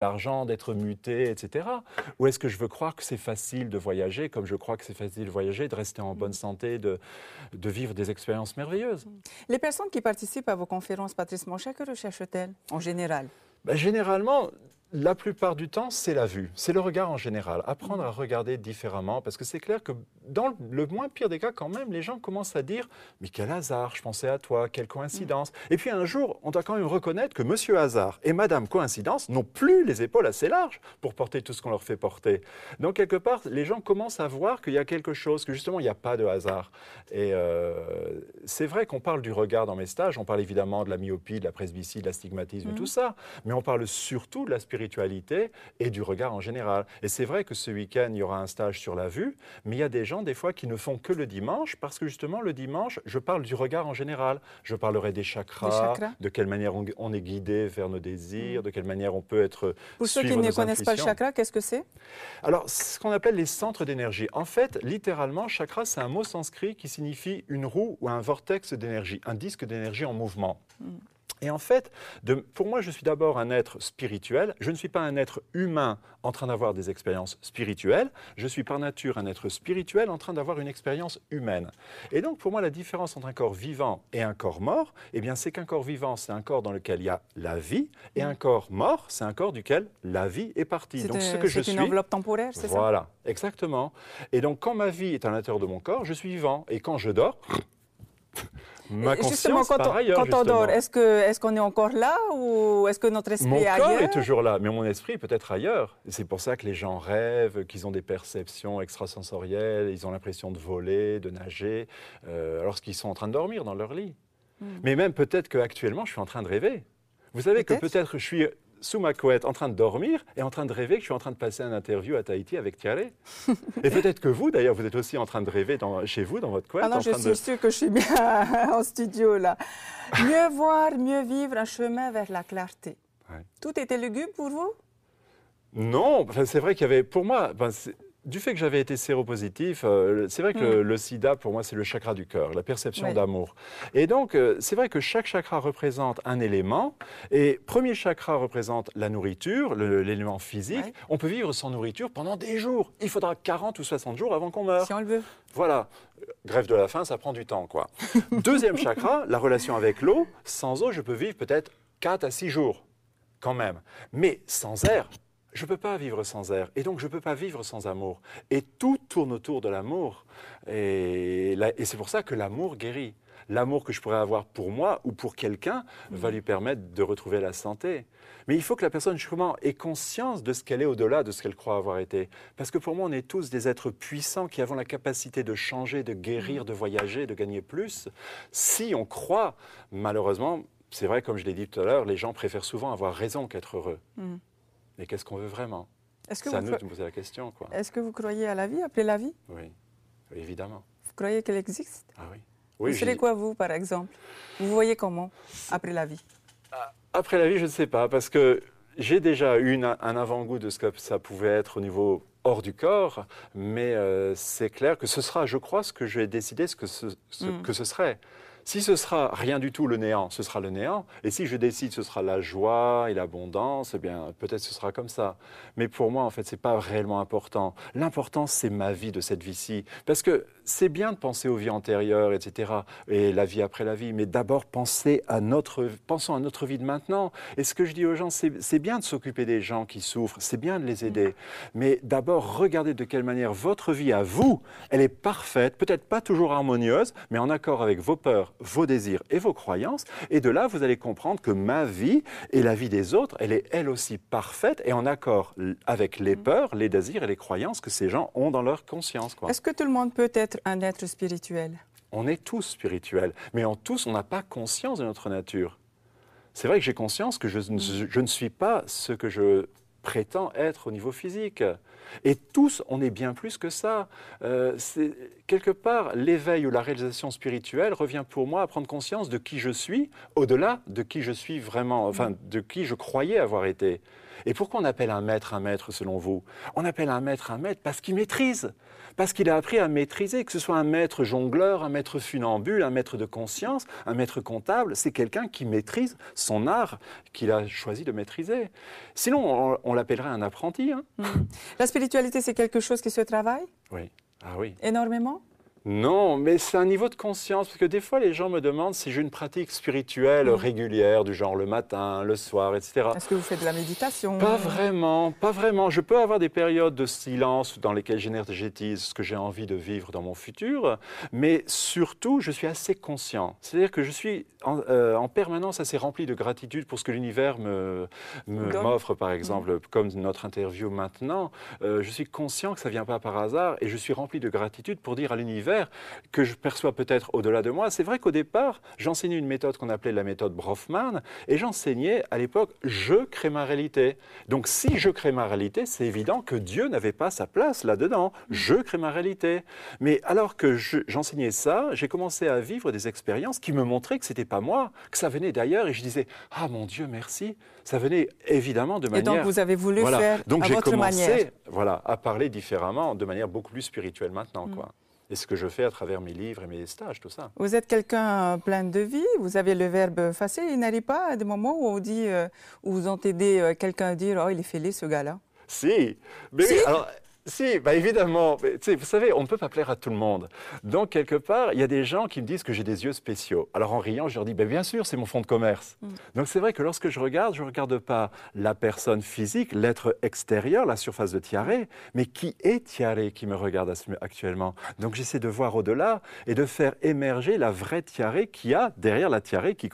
l'argent, d'être muté, etc. Ou est-ce que je veux croire que c'est facile de voyager, comme je crois que c'est facile de voyager, de rester en bonne santé, de, de vivre des expériences merveilleuses Les personnes qui participent à vos conférences, Patrice Monchat, que recherchent-elles en général ben, Généralement, la plupart du temps, c'est la vue, c'est le regard en général. Apprendre à regarder différemment, parce que c'est clair que dans le moins pire des cas, quand même, les gens commencent à dire Mais quel hasard, je pensais à toi, quelle coïncidence. Mm. Et puis un jour, on doit quand même reconnaître que Monsieur Hasard et Madame Coïncidence n'ont plus les épaules assez larges pour porter tout ce qu'on leur fait porter. Donc quelque part, les gens commencent à voir qu'il y a quelque chose, que justement, il n'y a pas de hasard. Et euh, c'est vrai qu'on parle du regard dans mes stages, on parle évidemment de la myopie, de la presbytie, de l'astigmatisme, mm. tout ça, mais on parle surtout de la spiritualité et du regard en général. Et c'est vrai que ce week-end, il y aura un stage sur la vue, mais il y a des gens, des fois, qui ne font que le dimanche, parce que justement, le dimanche, je parle du regard en général. Je parlerai des chakras, de quelle manière on, est guidé vers nos désirs, mm. de quelle manière on peut être. Pour ceux qui ne connaissent pas le chakra, qu'est-ce que c'est Alors, ce qu'on appelle les centres d'énergie. En fait, littéralement, chakra, c'est un mot sanscrit qui signifie une roue ou un vortex d'énergie, un disque d'énergie en mouvement. Mm. Et en fait, pour moi, je suis d'abord un être spirituel. Je ne suis pas un être humain en train d'avoir des expériences spirituelles. Je suis par nature un être spirituel en train d'avoir une expérience humaine. Et donc, pour moi, la différence entre un corps vivant et un corps mort, eh bien, c'est qu'un corps vivant, c'est un corps dans lequel il y a la vie, et un mm. corps mort, c'est un corps duquel la vie est partie. donc, ce que je C'est une enveloppe temporaire, c'est ça Voilà, exactement. Et donc, quand ma vie est à l'intérieur de mon corps, je suis vivant. Et quand je dors, Ma euh, Justement, quand dort, est-ce qu'on est, encore là ou est-ce que notre esprit est ailleurs Mon corps est toujours là, mais mon esprit peut-être ailleurs. C'est pour ça que les gens rêvent, qu'ils ont des perceptions extrasensorielles, ils ont l'impression de voler, de nager, euh, lorsqu'ils sont en train de dormir dans leur lit. Hmm. Mais même peut-être qu'actuellement, je suis en train de rêver. Vous savez que peut-être je suis sous ma couette en train de dormir et en train de rêver que je suis en train de passer un interview à Tahiti avec Thierry. et peut-être que vous, d'ailleurs, vous êtes aussi en train de rêver dans, chez vous, dans votre couette. Ah non, je suis de... sûre que je suis bien en studio là. mieux voir, mieux vivre, un chemin vers la clarté. Tout était lugubre pour vous Non, c'est vrai qu'il y avait, pour moi, ben, du fait que j'avais été séropositif, euh, c'est vrai que hmm. le, sida, pour moi, c'est le chakra du cœur, la perception d'amour. Et donc, euh, c'est vrai que chaque chakra représente un élément. Et premier chakra représente la nourriture, l'élément physique. On peut vivre sans nourriture pendant des jours. Il faudra 40 ou 60 jours avant qu'on meure. Si on le veut. Voilà. Grève de la faim, ça prend du temps, quoi. Deuxième chakra, la relation avec l'eau. Sans eau, je peux vivre peut-être 4 à 6 jours, quand même. Mais sans air, je ne peux pas vivre sans air, et donc je ne peux pas vivre sans amour. Et tout tourne autour de l'amour. Et, c'est pour ça que l'amour guérit. L'amour que je pourrais avoir pour moi ou pour quelqu'un mm. va lui permettre de retrouver la santé. Mais il faut que la personne, justement, ait conscience de ce qu'elle est au-delà de ce qu'elle croit avoir été. Parce que pour moi, on est tous des êtres puissants qui avons la capacité de changer, de guérir, de voyager, de gagner plus, si on croit, malheureusement, c'est vrai, comme je l'ai dit tout à l'heure, les gens préfèrent souvent avoir raison qu'être heureux. Mm mais qu'est-ce qu'on veut vraiment Est-ce que C'est à nous de poser la question. Est-ce que vous croyez à la vie, après la vie Oui, évidemment. Vous croyez qu'elle existe Ah oui. vous serez quoi, vous, par exemple Vous voyez comment, après la vie ah, Après la vie, je ne sais pas, parce que j'ai déjà eu une, un avant-goût de ce que ça pouvait être au niveau hors du corps, mais euh, c'est clair que ce sera, je crois, ce que j'ai décidé, ce que ce, hmm. que ce serait. Si ce sera rien du tout le néant, ce sera le néant. Et si je décide ce sera la joie et l'abondance, eh bien peut-être ce sera comme ça. Mais pour moi, en fait, ce n'est pas réellement important. L'important, c'est ma vie de cette vie-ci. Parce que c'est bien de penser aux vies antérieures, etc., et la vie après la vie, mais d'abord penser à notre, pensons à notre vie de maintenant. Et ce que je dis aux gens, c'est bien de s'occuper des gens qui souffrent, c'est bien de les aider, mm. mais d'abord regardez de quelle manière votre vie à vous, elle est parfaite, peut-être pas toujours harmonieuse, mais en accord avec vos peurs, vos désirs et vos croyances. Et de là, vous allez comprendre que ma vie et la vie des autres, elle est elle aussi parfaite et en accord avec les mm. peurs, les désirs et les croyances que ces gens ont dans leur conscience. Est-ce que tout le monde peut être un être spirituel. On est tous spirituels, mais en tous, on n'a pas conscience de notre nature. C'est vrai que j'ai conscience que je, ne mm. suis pas ce que je prétends être au niveau physique. Et tous, on est bien plus que ça. Euh, quelque part, l'éveil ou la réalisation spirituelle revient pour moi à prendre conscience de qui je suis, au-delà de qui je suis vraiment, enfin mm. de qui je croyais avoir été. Et pourquoi on appelle un maître un maître selon vous On appelle un maître un maître parce qu'il maîtrise, parce qu'il a appris à maîtriser, que ce soit un maître jongleur, un maître funambule, un maître de conscience, un maître comptable, c'est quelqu'un qui maîtrise son art qu'il a choisi de maîtriser. Sinon, on, l'appellerait un apprenti. Hein. Hmm. La spiritualité, c'est quelque chose qui se travaille Ah oui. Énormément non, mais c'est un niveau de conscience, parce que des fois les gens me demandent si j'ai une pratique spirituelle mm. régulière, du genre le matin, le soir, etc. Est-ce que vous faites de la méditation Pas vraiment, pas vraiment. Je peux avoir des périodes de silence dans lesquelles j'énergétise ce que j'ai envie de vivre dans mon futur, mais surtout je suis assez conscient. C'est-à-dire que je suis en, euh, permanence assez rempli de gratitude pour ce que l'univers me, m'offre, par mm. exemple, comme notre interview maintenant. Euh, je suis conscient que ça ne vient pas par hasard et je suis rempli de gratitude pour dire à l'univers que je perçois peut-être au-delà de moi. C'est vrai qu'au départ, j'enseignais une méthode qu'on appelait la méthode Brofman, et j'enseignais à l'époque je crée ma réalité. Donc si je crée ma réalité, c'est évident que Dieu n'avait pas sa place là-dedans. Je crée ma réalité. Mais alors que j'enseignais ça, j'ai commencé à vivre des expériences qui me montraient que ce n'était pas moi, que ça venait d'ailleurs, et je disais ah mon Dieu merci, ça venait évidemment de manière. Et donc vous avez voulu faire donc, à votre commencé, manière. Voilà, à parler différemment, de manière beaucoup plus spirituelle maintenant, mm. quoi et ce que je fais à travers mes livres et mes stages, tout ça. Vous êtes quelqu'un euh, plein de vie, vous avez le verbe facile. Il n'arrive pas à des moments où on dit, euh, où vous entendez euh, quelqu'un dire Oh, il est fêlé ce gars-là. Si, mais si. Si, bah évidemment. vous savez, on ne peut pas plaire à tout le monde. Donc, quelque part, il y a des gens qui me disent que j'ai des yeux spéciaux. Alors, en riant, je leur dis, bah, bien sûr, c'est mon fond de commerce. Mm. Donc, c'est vrai que lorsque je regarde, je ne regarde pas la personne physique, l'être extérieur, la surface de Tiaré, mais qui est Tiaré qui me regarde actuellement. Donc, j'essaie de voir au-delà et de faire émerger la vraie Tiaré qui a derrière la Tiaré qui